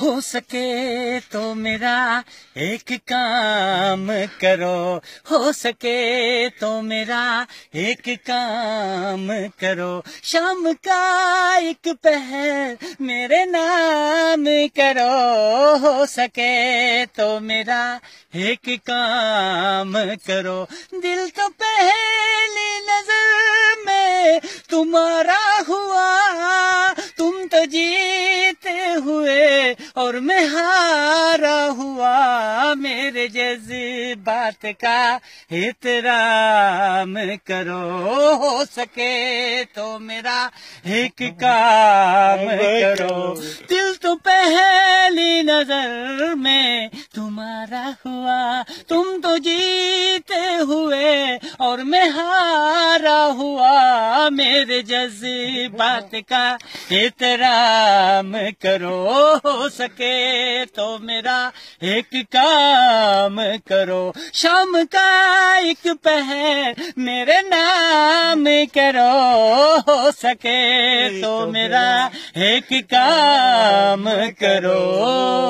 ہو سکے تو میرا ایک کام کرو ہو سکے تو میرا ایک کام کرو شام کا ایک پہر میرے نام کرو ہو سکے تو میرا ایک کام کرو دل تو پہلی نظر میں تمہارا اور میں ہارا ہوا میرے جذبات کا اترام کرو ہو سکے تو میرا ایک کام کرو دل تو پہلی نظر میں تمہارا ہوا تم تو جیتے ہوئے اور میں ہارا ہوا میرے جذبات کا احترام کرو ہو سکے تو میرا ایک کام کرو شام کا ایک پہر میرے نام کرو ہو سکے تو میرا ایک کام کرو